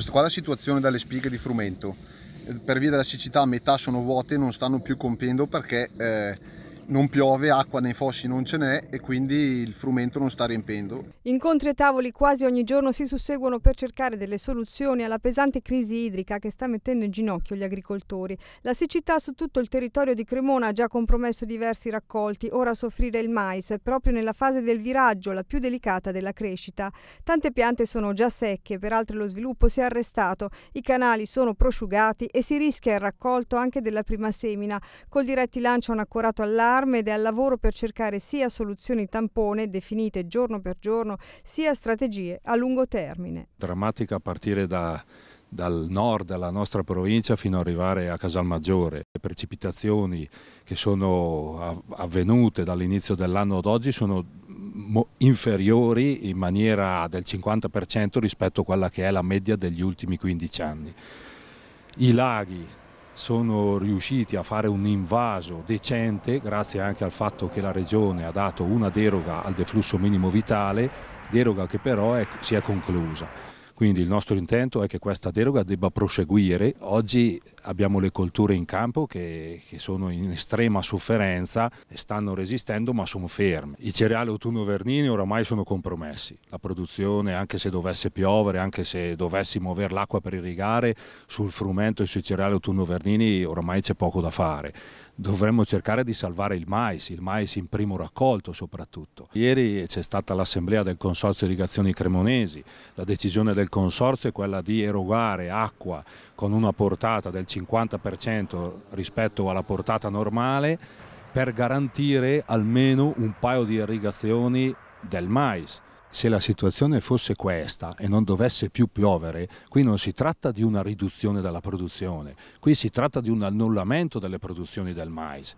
Questa qua è la situazione dalle spighe di frumento. Eh, per via della siccità a metà sono vuote non stanno più compiendo perché... Eh, non piove, acqua nei fossi non ce n'è e quindi il frumento non sta riempendo. Incontri e tavoli quasi ogni giorno si susseguono per cercare delle soluzioni alla pesante crisi idrica che sta mettendo in ginocchio gli agricoltori. La siccità su tutto il territorio di Cremona ha già compromesso diversi raccolti, ora soffrire il mais, proprio nella fase del viraggio, la più delicata della crescita. Tante piante sono già secche, peraltro lo sviluppo si è arrestato, i canali sono prosciugati e si rischia il raccolto anche della prima semina. Col diretti lancia un accorato allarme ed è al lavoro per cercare sia soluzioni tampone definite giorno per giorno, sia strategie a lungo termine. Drammatica a partire da, dal nord della nostra provincia fino ad arrivare a Casalmaggiore. Le precipitazioni che sono avvenute dall'inizio dell'anno ad oggi sono inferiori in maniera del 50% rispetto a quella che è la media degli ultimi 15 anni. I laghi sono riusciti a fare un invaso decente grazie anche al fatto che la Regione ha dato una deroga al deflusso minimo vitale, deroga che però è, si è conclusa. Quindi il nostro intento è che questa deroga debba proseguire. Oggi abbiamo le colture in campo che, che sono in estrema sofferenza, stanno resistendo ma sono ferme. I cereali autunno-vernini oramai sono compromessi. La produzione, anche se dovesse piovere, anche se dovessimo avere l'acqua per irrigare, sul frumento e sui cereali autunno-vernini oramai c'è poco da fare dovremmo cercare di salvare il mais, il mais in primo raccolto soprattutto. Ieri c'è stata l'assemblea del Consorzio Irrigazioni Cremonesi, la decisione del Consorzio è quella di erogare acqua con una portata del 50% rispetto alla portata normale per garantire almeno un paio di irrigazioni del mais se la situazione fosse questa e non dovesse più piovere, qui non si tratta di una riduzione della produzione, qui si tratta di un annullamento delle produzioni del mais.